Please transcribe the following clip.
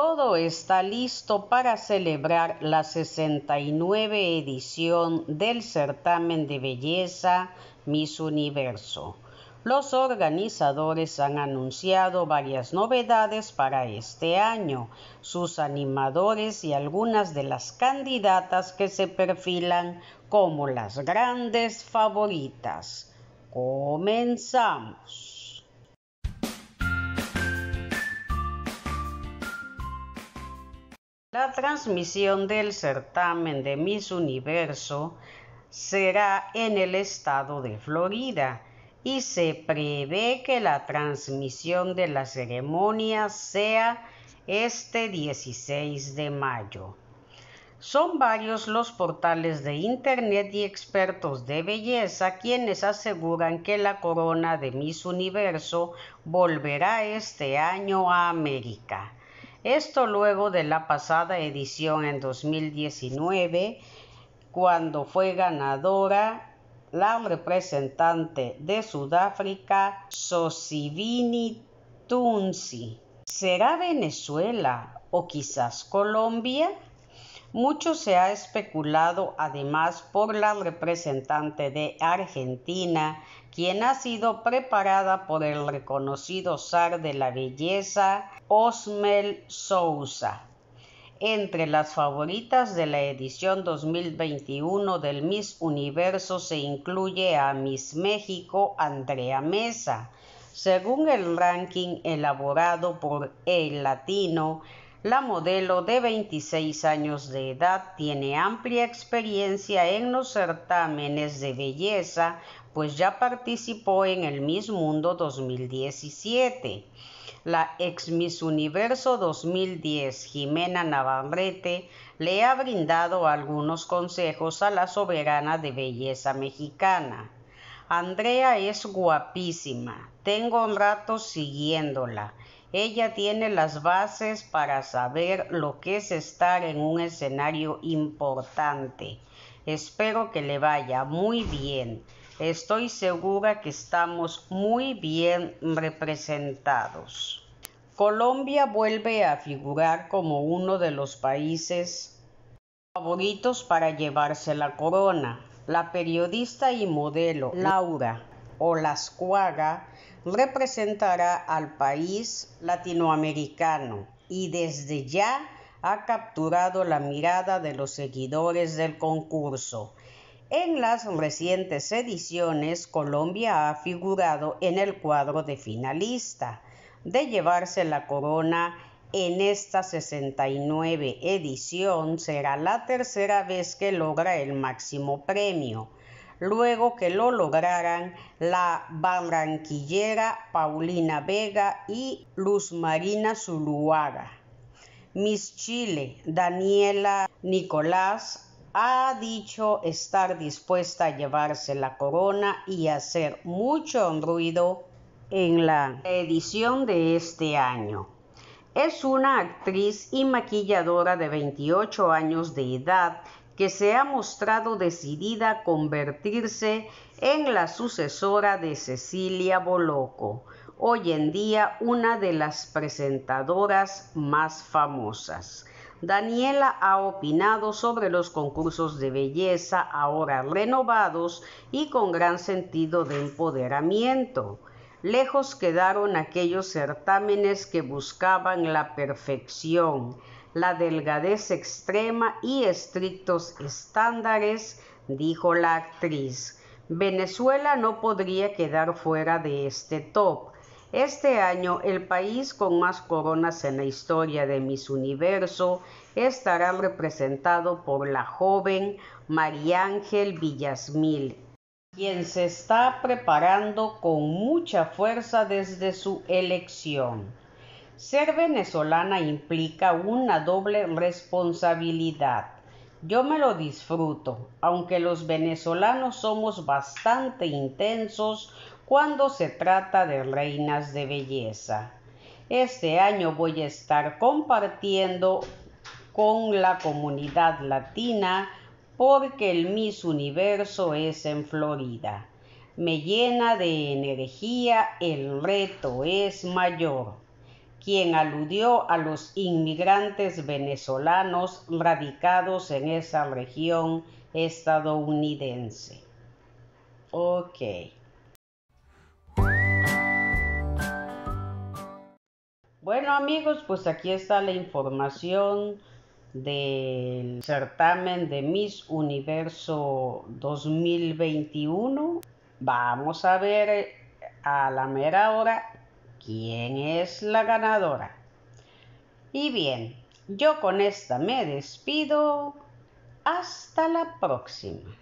Todo está listo para celebrar la 69 edición del certamen de belleza Miss Universo. Los organizadores han anunciado varias novedades para este año, sus animadores y algunas de las candidatas que se perfilan como las grandes favoritas. Comenzamos. La transmisión del certamen de Miss Universo será en el estado de Florida y se prevé que la transmisión de la ceremonia sea este 16 de mayo. Son varios los portales de Internet y expertos de belleza quienes aseguran que la corona de Miss Universo volverá este año a América. Esto luego de la pasada edición en 2019, cuando fue ganadora la representante de Sudáfrica, Sosivini Tunsi. ¿Será Venezuela o quizás Colombia? Mucho se ha especulado además por la representante de Argentina, quien ha sido preparada por el reconocido zar de la belleza Osmel Sousa, entre las favoritas de la edición 2021 del Miss Universo se incluye a Miss México Andrea Mesa. Según el ranking elaborado por El Latino, la modelo de 26 años de edad tiene amplia experiencia en los certámenes de belleza, pues ya participó en el Miss Mundo 2017. La ex Miss Universo 2010, Jimena Navarrete, le ha brindado algunos consejos a la soberana de belleza mexicana. Andrea es guapísima. Tengo un rato siguiéndola. Ella tiene las bases para saber lo que es estar en un escenario importante. Espero que le vaya muy bien. Estoy segura que estamos muy bien representados. Colombia vuelve a figurar como uno de los países favoritos para llevarse la corona. La periodista y modelo Laura Olascuaga representará al país latinoamericano y desde ya ha capturado la mirada de los seguidores del concurso en las recientes ediciones, Colombia ha figurado en el cuadro de finalista de llevarse la corona en esta 69 edición será la tercera vez que logra el máximo premio, luego que lo lograran la barranquillera Paulina Vega y Luz Marina Zuluaga. Miss Chile, Daniela Nicolás, ha dicho estar dispuesta a llevarse la corona y hacer mucho ruido en la edición de este año. Es una actriz y maquilladora de 28 años de edad que se ha mostrado decidida a convertirse en la sucesora de Cecilia Boloco, hoy en día una de las presentadoras más famosas. Daniela ha opinado sobre los concursos de belleza ahora renovados y con gran sentido de empoderamiento. Lejos quedaron aquellos certámenes que buscaban la perfección, la delgadez extrema y estrictos estándares, dijo la actriz. Venezuela no podría quedar fuera de este top. Este año el país con más coronas en la historia de Miss Universo estará representado por la joven María Ángel Villasmil, quien se está preparando con mucha fuerza desde su elección. Ser venezolana implica una doble responsabilidad. Yo me lo disfruto, aunque los venezolanos somos bastante intensos cuando se trata de reinas de belleza. Este año voy a estar compartiendo con la comunidad latina porque el Miss Universo es en Florida. Me llena de energía, el reto es mayor. Quien aludió a los inmigrantes venezolanos radicados en esa región estadounidense. Ok. Bueno amigos, pues aquí está la información del certamen de Miss Universo 2021. Vamos a ver eh, a la mera hora quién es la ganadora. Y bien, yo con esta me despido. Hasta la próxima.